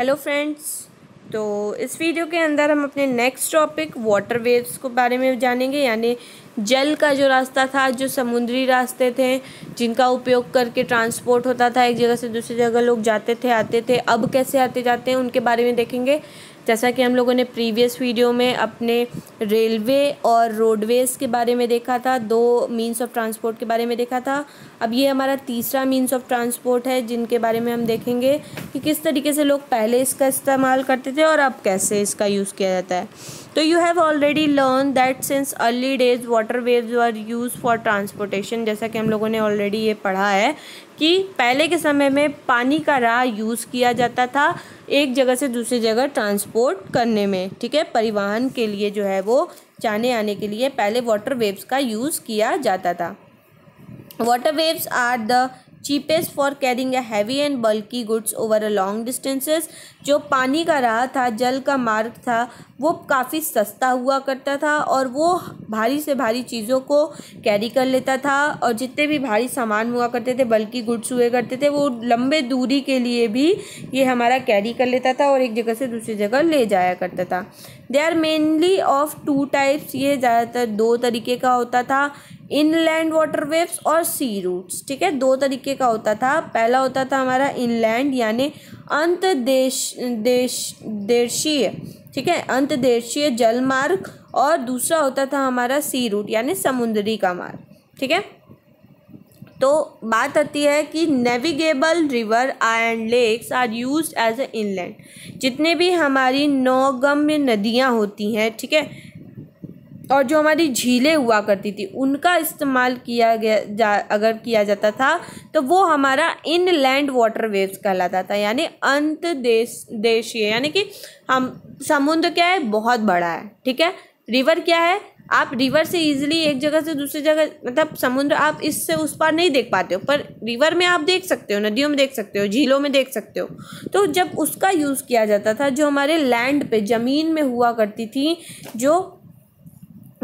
Hello friends तो इस video के अंदर हम अपने नेक्स्ट टॉपिक वाटर वेव्स को बारे में जानेंगे यानी जल का जो रास्ता था जो समुद्री रास्ते थे जिनका उपयोग करके ट्रांसपोर्ट होता था एक जगह से दूसरी जगह लोग जाते थे आते थे अब कैसे आते जाते हैं उनके बारे में देखेंगे जैसा कि हम लोगों ने प्रीवियस वीडियो में अपने रेलवे और रोडवेज़ के बारे में देखा था दो मीन्स ऑफ ट्रांसपोर्ट के बारे में देखा था अब ये हमारा तीसरा मीन्स ऑफ ट्रांसपोर्ट है जिनके बारे में हम देखेंगे कि किस तरीके से लोग पहले इसका इस्तेमाल करते थे और अब कैसे इसका यूज़ किया जाता है तो you have already learn that since early days water waves are use for transportation जैसा कि हम लोगों ने ऑलरेडी ये पढ़ा है कि पहले के समय में पानी का राह यूज़ किया जाता था एक जगह से दूसरी जगह ट्रांसपोर्ट करने में ठीक है परिवहन के लिए जो है वो जाने आने के लिए पहले वाटर वेव्स का यूज़ किया जाता था water waves are the cheapest for carrying a heavy and bulky goods over a long distances जो पानी का राह था जल का मार्ग था वो काफ़ी सस्ता हुआ करता था और वो भारी से भारी चीज़ों को कैरी कर लेता था और जितने भी भारी सामान हुआ करते थे बल्कि गुड्स हुए करते थे वो लंबे दूरी के लिए भी ये हमारा कैरी कर लेता था और एक जगह से दूसरी जगह ले जाया करता था they are mainly of two types ये ज़्यादातर दो तरीके का होता था इनलैंड वाटर वेव्स और सी रूट्स ठीक है दो तरीके का होता था पहला होता था हमारा इनलैंड यानी अंत देश देशीय ठीक है अंतदेशीय जल मार्ग और दूसरा होता था हमारा सी रूट यानी समुद्री का मार्ग ठीक है तो बात आती है कि navigable river and lakes are use as a inland जितने भी हमारी नौगम्य नदियाँ होती हैं ठीक है थीके? और जो हमारी झीलें हुआ करती थी उनका इस्तेमाल किया गया जा अगर किया जाता था तो वो हमारा इन लैंड वाटर वेव्स कहलाता था यानी अंत देश देशीय यानी कि हम समुद्र क्या है बहुत बड़ा है ठीक है रिवर क्या है आप रिवर से इजीली एक जगह से दूसरी जगह मतलब समुद्र आप इससे उस पार नहीं देख पाते हो पर रिवर में आप देख सकते हो नदियों में देख सकते हो झीलों में देख सकते हो तो जब उसका यूज़ किया जाता था जो हमारे लैंड पे ज़मीन में हुआ करती थी जो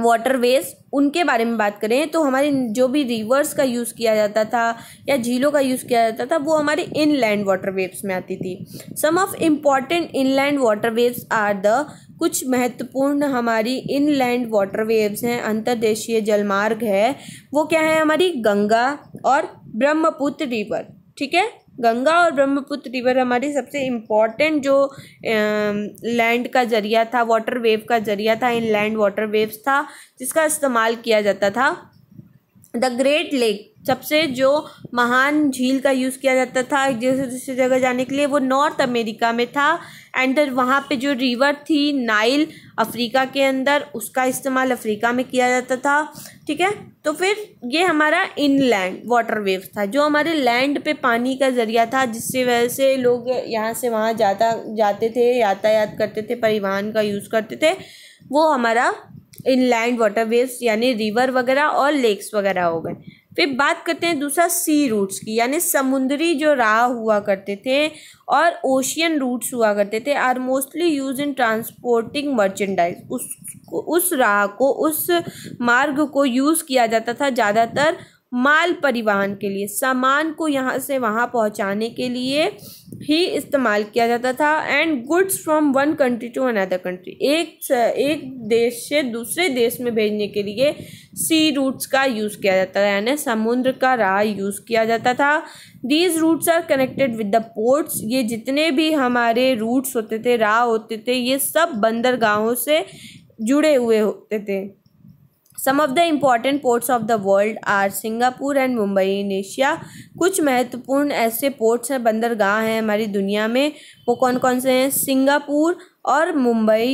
वाटरवेज उनके बारे में बात करें तो हमारे जो भी रिवर्स का यूज़ किया जाता था या झीलों का यूज़ किया जाता था वो हमारे इनलैंड वाटरवेव्स में आती थी some of important inland water waves are the कुछ महत्वपूर्ण हमारी इनलैंड वाटरवेव्स हैं अंतर्देशीय जलमार्ग है वो क्या है हमारी गंगा और ब्रह्मपुत्र रिवर ठीक है गंगा और ब्रह्मपुत्र रिवर हमारी सबसे इम्पॉर्टेंट जो लैंड का जरिया था वाटर वेव का जरिया था इन लैंड वाटर वेव्स था जिसका इस्तेमाल किया जाता था द ग्रेट लेक सबसे जो महान झील का यूज़ किया जाता था एक जगह से दूसरी जगह जाने के लिए वो नॉर्थ अमेरिका में था एंड वहाँ पे जो रिवर थी नाइल अफ्रीका के अंदर उसका इस्तेमाल अफ्रीका में किया जाता था ठीक है तो फिर ये हमारा इनलैंड वाटर वेव्स था जो हमारे लैंड पे पानी का ज़रिया था जिससे वजह से लोग यहाँ से वहाँ जाता जाते थे यातायात करते थे परिवहन का यूज़ करते थे वो हमारा इनलैंड वाटर वेव्स यानी रिवर वगैरह और लेक्स वगैरह हो गए फिर बात करते हैं दूसरा सी रूट्स की यानी समुद्री जो राह हुआ करते थे और ओशियन रूट्स हुआ करते थे are mostly use in transporting merchandise उसको उस राह को उस मार्ग को यूज़ किया जाता था ज़्यादातर माल परिवहन के लिए सामान को यहाँ से वहाँ पहुँचाने के लिए ही इस्तेमाल किया जाता था and goods from one country to another country एक एक देश से दूसरे देश में भेजने के लिए सी रूट्स का यूज़ किया जाता था यानी समुद्र का राह यूज़ किया जाता था these routes are connected with the ports ये जितने भी हमारे रूट्स होते थे राह होते थे ये सब बंदरगाहों से जुड़े हुए होते थे some of the important ports of the world are Singapore and Mumbai in Asia कुछ महत्वपूर्ण ऐसे पोर्ट्स हैं बंदरगाह हैं हमारी दुनिया में वो कौन कौन से हैं सिंगापुर और मुंबई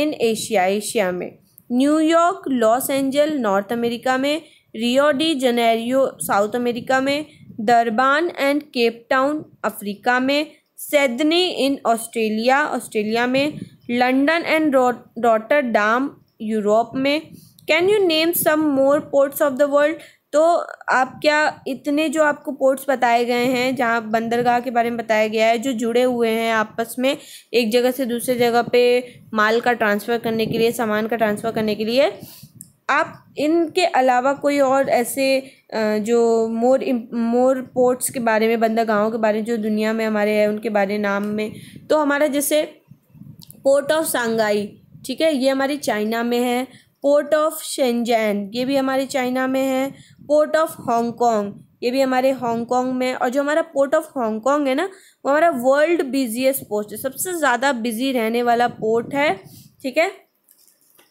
इन एशिया एशिया में New York Los Angeles North America में Rio de Janeiro South America में Durban and Cape Town Africa में सेदनी इन ऑस्ट्रेलिया ऑस्ट्रेलिया में लंडन एंड डॉटरडाम यूरोप में can you name some more ports of the world तो आप क्या इतने जो आपको पोर्ट्स बताए गए हैं जहाँ बंदरगाह के बारे में बताया गया है जो जुड़े हुए हैं आपस में एक जगह से दूसरे जगह पे माल का ट्रांसफ़र करने के लिए सामान का ट्रांसफ़र करने के लिए आप इनके अलावा कोई और ऐसे जो मोर मोर पोर्ट्स के बारे में बंदरगाहों के बारे में जो दुनिया में हमारे हैं उनके बारे नाम में तो हमारा जैसे पोर्ट ऑफ सांगाई ठीक है ये हमारी चाइना में है पोर्ट ऑफ शेंजैन ये भी हमारे चाइना में है पोर्ट ऑफ हांगकॉन्ग ये भी हमारे हांगकॉन्ग में और जो हमारा पोर्ट ऑफ हांगकॉन्ग है ना वो हमारा वर्ल्ड बिजिएस्ट पोस्ट है सबसे ज़्यादा बिजी रहने वाला पोर्ट है ठीक है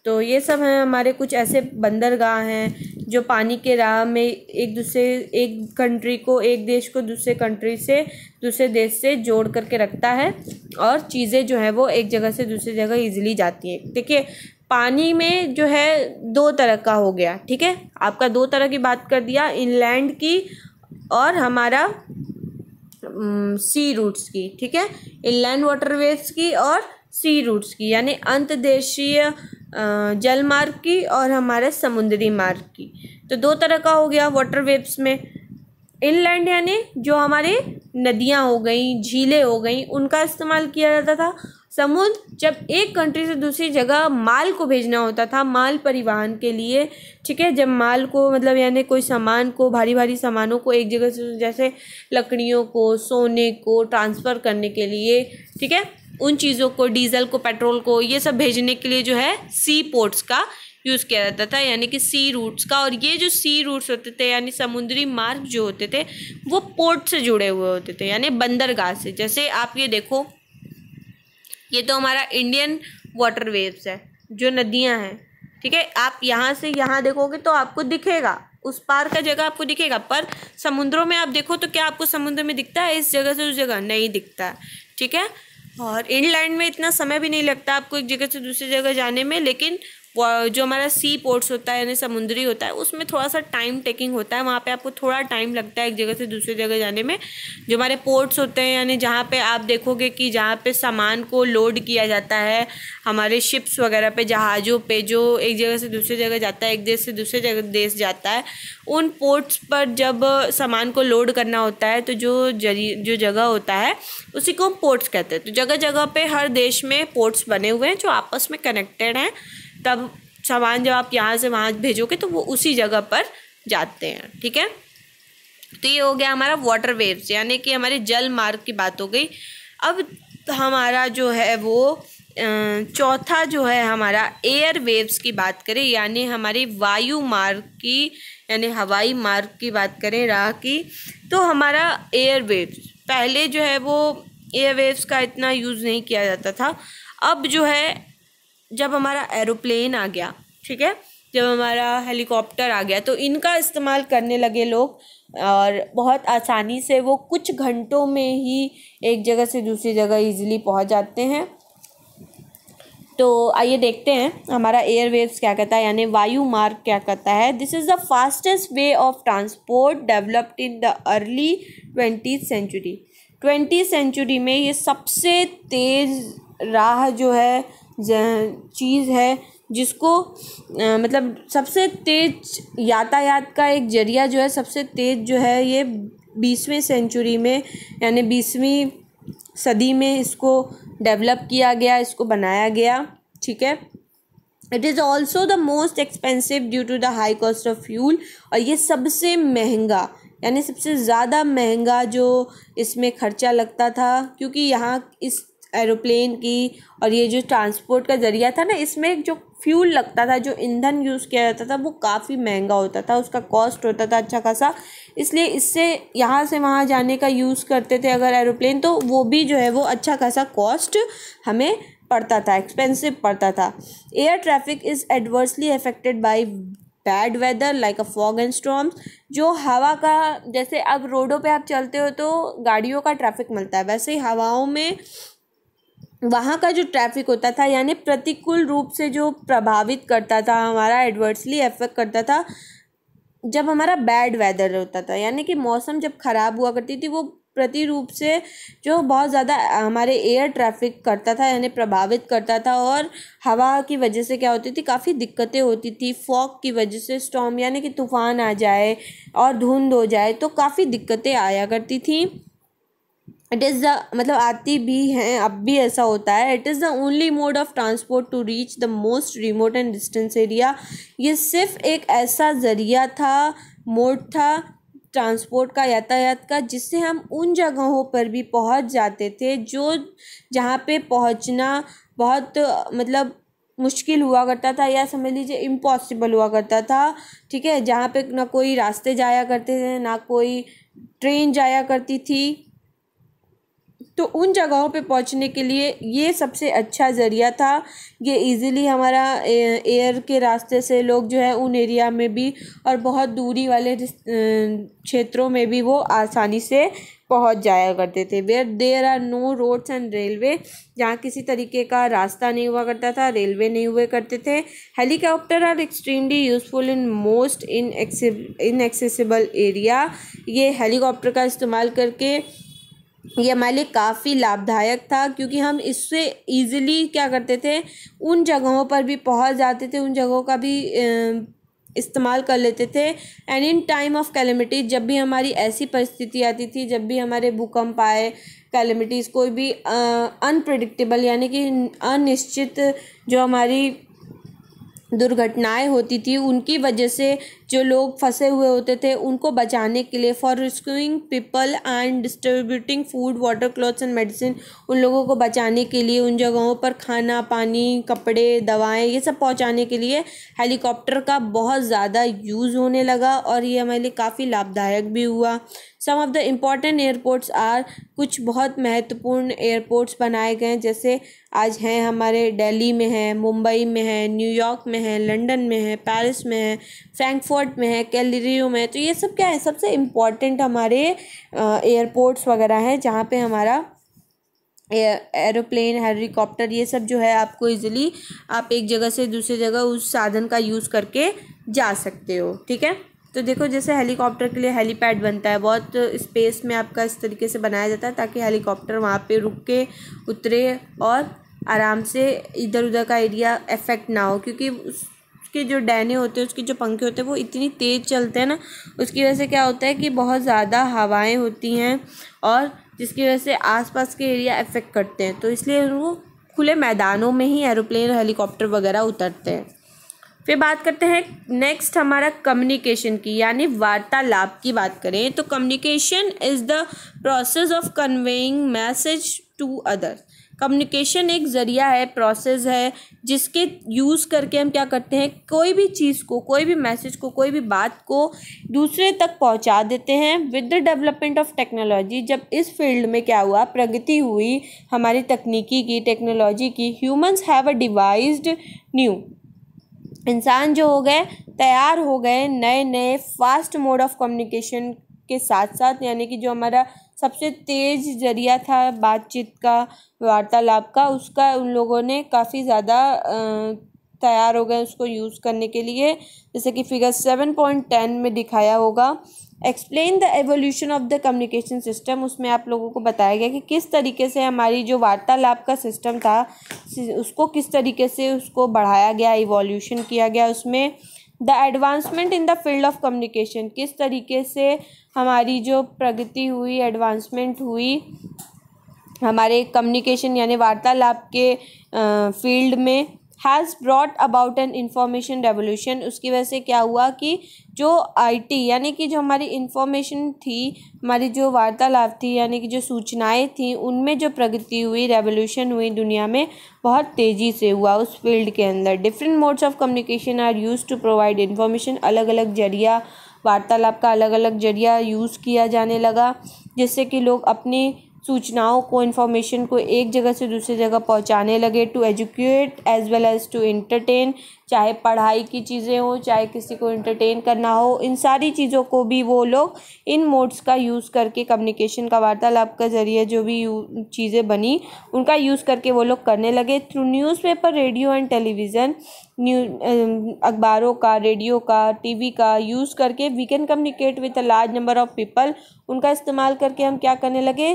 तो ये सब हैं हमारे कुछ ऐसे बंदरगाह हैं जो पानी के राह में एक दूसरे एक कंट्री को एक देश को दूसरे कंट्री से दूसरे देश से जोड़ करके रखता है और चीज़ें जो है वो एक जगह से दूसरी जगह ईजिली जाती हैं देखिए पानी में जो है दो तरह का हो गया ठीक है आपका दो तरह की बात कर दिया इनलैंड की और हमारा सी रूट्स की ठीक है इनलैंड वाटरवेज की और सी रूट्स की यानी अंतदेशीय जल मार्ग की और हमारे समुद्री मार्ग की तो दो तरह का हो गया वाटर वेव्स में इनलैंड यानी जो हमारे नदियाँ हो गई झीलें हो गई उनका इस्तेमाल किया जाता था समुद्र जब एक कंट्री से दूसरी जगह माल को भेजना होता था माल परिवहन के लिए ठीक है जब माल को मतलब यानी कोई सामान को भारी भारी सामानों को एक जगह से जैसे लकड़ियों को सोने को ट्रांसफ़र करने के लिए ठीक है उन चीज़ों को डीजल को पेट्रोल को ये सब भेजने के लिए जो है सी पोर्ट्स का यूज़ किया जाता था यानी कि सी रूट्स का और ये जो सी रूट्स होते थे यानी समुद्री मार्ग जो होते थे वो पोर्ट से जुड़े हुए होते थे यानी बंदरगाह से जैसे आप ये देखो ये तो हमारा इंडियन वाटर वेव्स है जो नदियाँ हैं ठीक है आप यहाँ से यहाँ देखोगे तो आपको दिखेगा उस पार का जगह आपको दिखेगा पर समुद्रों में आप देखो तो क्या आपको समुद्र में दिखता है इस जगह से उस जगह नहीं दिखता ठीक है और इनलैंड में इतना समय भी नहीं लगता आपको एक जगह से दूसरी जगह जाने में लेकिन जो हमारा सी पोर्ट्स होता है यानी समुद्री होता है उसमें थोड़ा सा टाइम टेकिंग होता है वहाँ पे आपको थोड़ा टाइम लगता है एक जगह से दूसरी जगह जाने में जो हमारे पोर्ट्स होते हैं यानी जहाँ पे आप देखोगे कि जहाँ पे सामान को लोड किया जाता है हमारे शिप्स वगैरह पे जहाज़ों पे जो एक जगह से दूसरी जगह जाता है एक देश से दूसरे जगह देश जाता है उन पोर्ट्स पर जब सामान को लोड करना होता है तो जो जो जगह होता है उसी को हम पोर्ट्स कहते हैं तो जगह जगह पर हर देश में पोर्ट्स बने हुए हैं जो आपस में कनेक्टेड हैं तब सामान जब आप यहाँ से वहाँ भेजोगे तो वो उसी जगह पर जाते हैं ठीक है तो ये हो गया हमारा वाटर वेव्स यानी कि हमारे जल मार्ग की बात हो गई अब हमारा जो है वो चौथा जो है हमारा एयर वेव्स की बात करें यानी हमारी वायु मार्ग की यानी हवाई मार्ग की बात करें राह की तो हमारा एयर वेव्स पहले जो है वो एयर वेव्स का इतना यूज़ नहीं किया जाता था अब जो है जब हमारा एरोप्लेन आ गया ठीक है जब हमारा हेलीकॉप्टर आ गया तो इनका इस्तेमाल करने लगे लोग और बहुत आसानी से वो कुछ घंटों में ही एक जगह से दूसरी जगह इजीली पहुंच जाते हैं तो आइए देखते हैं हमारा एयरवेव्स क्या कहता है यानी वायु मार्ग क्या कहता है this is the fastest way of transport developed in the early twenty century twenty century में ये सबसे तेज़ राह जो है चीज़ है जिसको आ, मतलब सबसे तेज यातायात का एक जरिया जो है सबसे तेज जो है ये बीसवीं सेंचुरी में यानी बीसवीं सदी में इसको डेवलप किया गया इसको बनाया गया ठीक है it is also the most expensive due to the high cost of fuel और ये सबसे महंगा यानी सबसे ज़्यादा महंगा जो इसमें खर्चा लगता था क्योंकि यहाँ इस एरोप्लेन की और ये जो ट्रांसपोर्ट का ज़रिया था ना इसमें जो फ्यूल लगता था जो ईंधन यूज़ किया जाता था वो काफ़ी महंगा होता था उसका कॉस्ट होता था अच्छा खासा इसलिए इससे यहाँ से वहाँ जाने का यूज़ करते थे अगर एरोप्लेन तो वो भी जो है वो अच्छा खासा कॉस्ट हमें पड़ता था एक्सपेंसिव पड़ता था air traffic is adversely affected by bad weather like a fog and storms जो हवा का जैसे अब रोडों पे आप चलते हो तो गाड़ियों का ट्रैफिक मिलता है वैसे ही हवाओं में वहाँ का जो ट्रैफिक होता था यानी प्रतिकूल रूप से जो प्रभावित करता था हमारा एडवर्सली एफेक्ट करता था जब हमारा बैड वेदर होता था यानी कि मौसम जब ख़राब हुआ करती थी वो प्रति रूप से जो बहुत ज़्यादा हमारे एयर ट्रैफिक करता था यानी प्रभावित करता था और हवा की वजह से क्या होती थी काफ़ी दिक्कतें होती थी फॉग की वजह से स्टॉम यानी कि तूफ़ान आ जाए और धुंध हो जाए तो काफ़ी दिक्कतें आया करती थी इट इज़ द मतलब आती भी हैं अब भी ऐसा होता है it is the only mode of transport to reach the most remote and distance area ये सिर्फ एक ऐसा ज़रिया था मोड था ट्रांसपोर्ट का यातायात का जिससे हम उन जगहों पर भी पहुंच जाते थे जो जहाँ पे पहुंचना बहुत मतलब मुश्किल हुआ करता था या समझ लीजिए इम्पॉसिबल हुआ करता था ठीक है जहाँ पे ना कोई रास्ते जाया करते थे ना कोई ट्रेन जाया करती थी तो उन जगहों पे पहुंचने के लिए ये सबसे अच्छा ज़रिया था ये इजीली हमारा एयर के रास्ते से लोग जो है उन एरिया में भी और बहुत दूरी वाले क्षेत्रों में भी वो आसानी से पहुंच जाया करते थे where there are no roads and railway जहाँ किसी तरीके का रास्ता नहीं हुआ करता था रेलवे नहीं हुए करते थे helicopter are extremely useful in most in accessible area ये हेलीकॉप्टर का इस्तेमाल करके ये हमारे लिए काफ़ी लाभदायक था क्योंकि हम इससे ईज़िली क्या करते थे उन जगहों पर भी पहुंच जाते थे उन जगहों का भी इस्तेमाल कर लेते थे and in time of calamity जब भी हमारी ऐसी परिस्थिति आती थी जब भी हमारे भूकंप आए कैलमिटीज़ कोई भी अनप्रडिक्टेबल यानी कि अनिश्चित जो हमारी दुर्घटनाएं होती थी उनकी वजह से जो लोग फंसे हुए होते थे उनको बचाने के लिए for rescuing people and distributing food water clothes and medicine उन लोगों को बचाने के लिए उन जगहों पर खाना पानी कपड़े दवाएं ये सब पहुंचाने के लिए हेलीकॉप्टर का बहुत ज़्यादा यूज़ होने लगा और ये हमारे लिए काफ़ी लाभदायक भी हुआ some of the important airports are कुछ बहुत महत्वपूर्ण एयरपोर्ट्स बनाए गए जैसे आज हैं हमारे दिल्ली में हैं मुंबई में हैं न्यूयॉर्क में हैं लंदन में हैं पेरिस में हैं फ्रैंकफोर्ट एफर्ट में है कैलरीज में तो ये सब क्या है सबसे इम्पॉर्टेंट हमारे एयरपोर्ट्स वगैरह हैं जहाँ पे हमारा एरोप्लेन हेलीकॉप्टर ये सब जो है आपको इजीली आप एक जगह से दूसरी जगह उस साधन का यूज़ करके जा सकते हो ठीक है तो देखो जैसे हेलीकॉप्टर के लिए हेलीपैड बनता है बहुत स्पेस में आपका इस तरीके से बनाया जाता है ताकि हेलीकॉप्टर वहाँ पे रुक के उतरे और आराम से इधर उधर का एरिया इफ़ेक्ट ना हो क्योंकि उस उसके जो डैने होते हैं उसके जो पंखे होते हैं वो इतनी तेज़ चलते हैं ना उसकी वजह से क्या होता है कि बहुत ज़्यादा हवाएं होती हैं और जिसकी वजह से आसपास के एरिया अफेक्ट करते हैं तो इसलिए वो खुले मैदानों में ही एरोप्लेन हेलीकॉप्टर वगैरह उतरते हैं फिर बात करते हैं नेक्स्ट हमारा कम्युनिकेशन की यानी वार्तालाप की बात करें तो communication is the process of conveying message to others communication एक ज़रिया है प्रोसेस है जिसके यूज़ करके हम क्या करते हैं कोई भी चीज़ को कोई भी मैसेज को कोई भी बात को दूसरे तक पहुंचा देते हैं with the development of technology जब इस फील्ड में क्या हुआ प्रगति हुई हमारी तकनीकी की टेक्नोलॉजी की humans have a devised new इंसान जो हो गए तैयार हो गए नए नए फास्ट मोड ऑफ कम्युनिकेशन के साथ साथ यानी कि जो हमारा सबसे तेज़ ज़रिया था बातचीत का वार्तालाप का उसका उन लोगों ने काफ़ी ज़्यादा तैयार हो गए उसको यूज़ करने के लिए जैसे कि फिगर सेवन पॉइंट टेन में दिखाया होगा explain the evolution of the communication system उसमें आप लोगों को बताया गया कि किस तरीके से हमारी जो वार्तालाप का सिस्टम था उसको किस तरीके से उसको बढ़ाया गया इवोल्यूशन किया गया उसमें the advancement in the field of communication किस तरीके से हमारी जो प्रगति हुई एडवांसमेंट हुई हमारे कम्युनिकेशन यानी वार्तालाप के फील्ड में has brought about an information revolution उसकी वजह से क्या हुआ कि जो आईटी यानी कि जो हमारी इंफॉर्मेशन थी हमारी जो वार्तालाप थी यानी कि जो सूचनाएं थी उनमें जो प्रगति हुई रेवोल्यूशन हुई दुनिया में बहुत तेज़ी से हुआ उस फील्ड के अंदर different modes of communication are use to provide information अलग अलग जरिया वार्तालाप का अलग अलग जरिया यूज़ किया जाने लगा जिससे कि लोग अपनी सूचनाओं को इन्फॉर्मेशन को एक जगह से दूसरी जगह पहुंचाने लगे to educate as well as to entertain चाहे पढ़ाई की चीज़ें हों चाहे किसी को इंटरटेन करना हो इन सारी चीज़ों को भी वो लोग इन मोड्स का यूज़ करके कम्युनिकेशन का वार्तालाप का ज़रिए जो भी चीज़ें बनी उनका यूज़ करके वो लोग करने लगे through newspaper radio and television new अखबारों का रेडियो का टीवी का यूज़ करके we can communicate with a large number of people उनका इस्तेमाल करके हम क्या करने लगे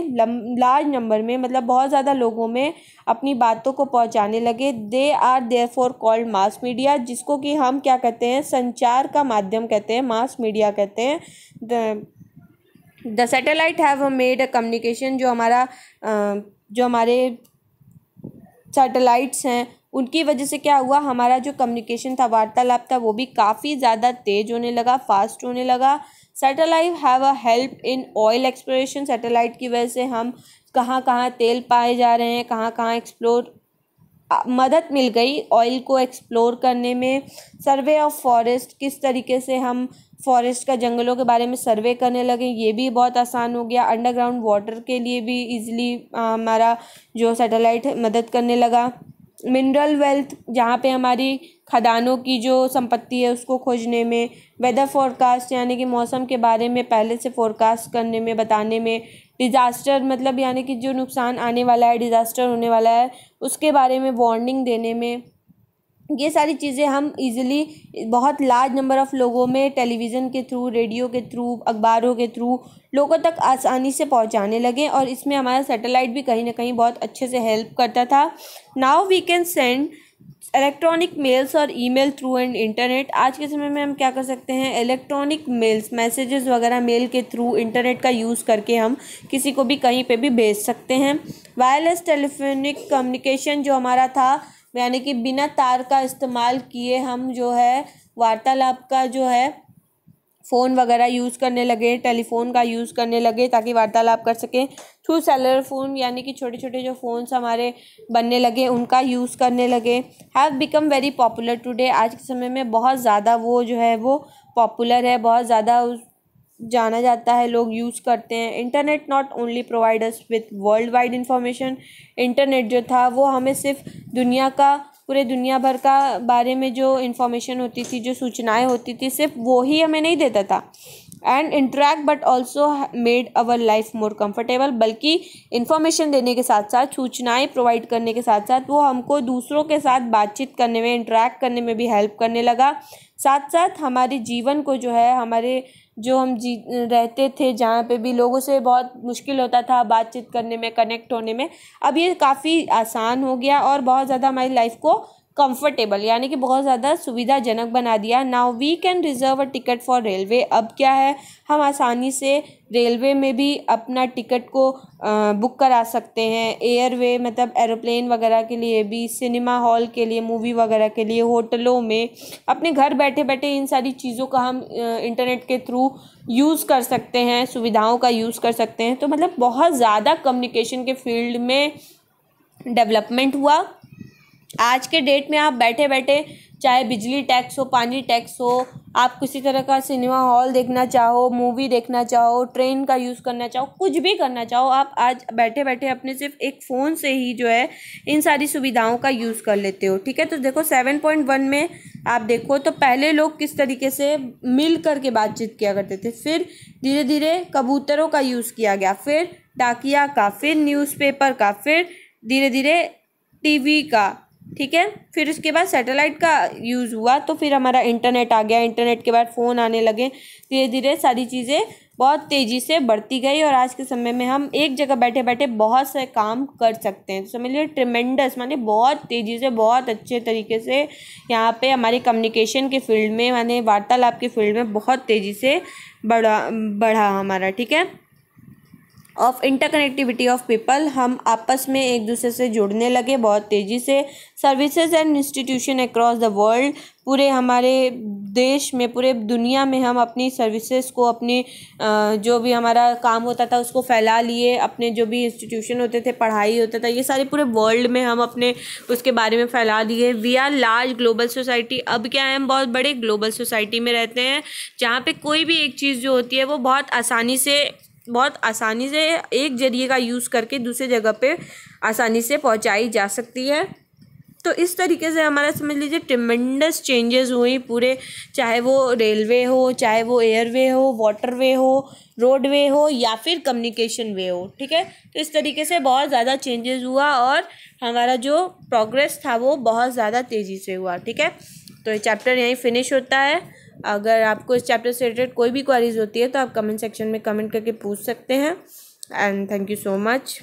लार्ज नंबर में मतलब बहुत ज़्यादा लोगों में अपनी बातों को पहुँचाने लगे they are therefore called mass media media जिसको कि हम क्या कहते हैं संचार का माध्यम कहते हैं मास मीडिया कहते हैं the the satellite have made a communication जो हमारा जो हमारे सैटेलाइट्स हैं उनकी वजह से क्या हुआ हमारा जो कम्युनिकेशन था वार्तालाप था वो भी काफ़ी ज़्यादा तेज होने लगा फास्ट होने लगा satellite have a help in oil exploration satellite की वजह से हम कहाँ कहाँ तेल पाए जा रहे हैं कहाँ कहाँ एक्सप्लोर मदद मिल गई ऑयल को एक्सप्लोर करने में सर्वे ऑफ फॉरेस्ट किस तरीके से हम फॉरेस्ट का जंगलों के बारे में सर्वे करने लगे ये भी बहुत आसान हो गया अंडरग्राउंड वाटर के लिए भी इजीली हमारा जो सैटेलाइट मदद करने लगा मिनरल वेल्थ जहाँ पे हमारी खदानों की जो संपत्ति है उसको खोजने में वेदर फोरकास्ट यानी कि मौसम के बारे में पहले से फोरकास्ट करने में बताने में डिज़ास्टर मतलब यानी कि जो नुकसान आने वाला है डिज़ास्टर होने वाला है उसके बारे में वार्निंग देने में ये सारी चीज़ें हम इजीली बहुत लार्ज नंबर ऑफ़ लोगों में टेलीविज़न के थ्रू रेडियो के थ्रू अखबारों के थ्रू लोगों तक आसानी से पहुंचाने लगे और इसमें हमारा सैटेलाइट भी कहीं ना कहीं बहुत अच्छे से हेल्प करता था now we can send electronic mails और ईमेल थ्रू एंड इंटरनेट आज के समय में हम क्या कर सकते हैं इलेक्ट्रॉनिक मेल्स मैसेजेस वगैरह मेल के थ्रू इंटरनेट का यूज़ करके हम किसी को भी कहीं पे भी भेज सकते हैं वायरलेस टेलीफोनिक कम्युनिकेशन जो हमारा था यानी कि बिना तार का इस्तेमाल किए हम जो है वार्तालाप का जो है फ़ोन वगैरह यूज़ करने लगे टेलीफोन का यूज़ करने लगे ताकि वार्तालाप कर सकें थ्रू सेलर फ़ोन यानी कि छोटे छोटे जो फ़ोन्स हमारे बनने लगे उनका यूज़ करने लगे have become very popular today आज के समय में बहुत ज़्यादा वो जो है वो पॉपुलर है बहुत ज़्यादा जाना जाता है लोग यूज़ करते हैं internet not only providers with world wide information internet जो था वो हमें सिर्फ दुनिया का पूरे दुनिया भर का बारे में जो इन्फॉर्मेशन होती थी जो सूचनाएं होती थी सिर्फ वो ही हमें नहीं देता था and interact but also made our life more comfortable बल्कि इन्फॉर्मेशन देने के साथ साथ सूचनाएं प्रोवाइड करने के साथ साथ वो हमको दूसरों के साथ बातचीत करने में इंटरेक्ट करने में भी हेल्प करने लगा साथ साथ हमारे जीवन को जो है हमारे जो हम जी रहते थे जहाँ पे भी लोगों से बहुत मुश्किल होता था बातचीत करने में कनेक्ट होने में अब ये काफ़ी आसान हो गया और बहुत ज़्यादा हमारी लाइफ को कंफर्टेबल यानी कि बहुत ज़्यादा सुविधाजनक बना दिया now we can reserve a ticket for railway अब क्या है हम आसानी से रेलवे में भी अपना टिकट को बुक करा सकते हैं एयरवे मतलब एरोप्लेन वगैरह के लिए भी सिनेमा हॉल के लिए मूवी वगैरह के लिए होटलों में अपने घर बैठे बैठे इन सारी चीज़ों का हम इंटरनेट के थ्रू यूज़ कर सकते हैं सुविधाओं का यूज़ कर सकते हैं तो मतलब बहुत ज़्यादा कम्युनिकेशन के फील्ड में डेवलपमेंट हुआ आज के डेट में आप बैठे बैठे चाहे बिजली टैक्स हो पानी टैक्स हो आप किसी तरह का सिनेमा हॉल देखना चाहो मूवी देखना चाहो ट्रेन का यूज़ करना चाहो कुछ भी करना चाहो आप आज बैठे बैठे अपने सिर्फ एक फ़ोन से ही जो है इन सारी सुविधाओं का यूज़ कर लेते हो ठीक है तो देखो सेवन पॉइंट वन में आप देखो तो पहले लोग किस तरीके से मिल कर के बातचीत किया करते थे फिर धीरे धीरे कबूतरों का यूज़ किया गया फिर डाकिया का फिर न्यूज़पेपर का फिर धीरे धीरे टीवी का ठीक है फिर उसके बाद सैटेलाइट का यूज़ हुआ तो फिर हमारा इंटरनेट आ गया इंटरनेट के बाद फ़ोन आने लगे धीरे धीरे सारी चीज़ें बहुत तेज़ी से बढ़ती गई और आज के समय में हम एक जगह बैठे बैठे बहुत से काम कर सकते हैं तो लीजिए ट्रिमेंडस माने बहुत तेज़ी से बहुत अच्छे तरीके से यहाँ पे हमारी कम्युनिकेशन के फील्ड में माने वार्तालाप के फील्ड में बहुत तेज़ी से बढ़ा बढ़ा हमारा ठीक है ऑफ इंटरकनेक्टिविटी ऑफ पीपल हम आपस में एक दूसरे से जुड़ने लगे बहुत तेज़ी से services and institution across the world पूरे हमारे देश में पूरे दुनिया में हम अपनी सर्विसेज को अपने जो भी हमारा काम होता था उसको फैला लिए अपने जो भी इंस्टीट्यूशन होते थे पढ़ाई होता था ये सारे पूरे वर्ल्ड में हम अपने उसके बारे में फैला दिए we are large global society अब क्या है हम बहुत बड़े ग्लोबल सोसाइटी में रहते हैं जहाँ पे कोई भी एक चीज़ जो होती है वो बहुत आसानी से बहुत आसानी से एक जरिए का यूज़ करके दूसरे जगह पे आसानी से पहुंचाई जा सकती है तो इस तरीके से हमारा समझ लीजिए ट्रिमेंडस चेंजेस हुई पूरे चाहे वो रेलवे हो चाहे वो एयरवे हो वाटर वे हो रोड वे हो या फिर कम्युनिकेशन वे हो ठीक है तो इस तरीके से बहुत ज़्यादा चेंजेस हुआ और हमारा जो प्रोग्रेस था वो बहुत ज़्यादा तेज़ी से हुआ ठीक है तो ये चैप्टर यहीं फिनिश होता है अगर आपको इस चैप्टर से रिलेटेड कोई भी क्वारीज होती है तो आप कमेंट सेक्शन में कमेंट करके पूछ सकते हैं and thank you so much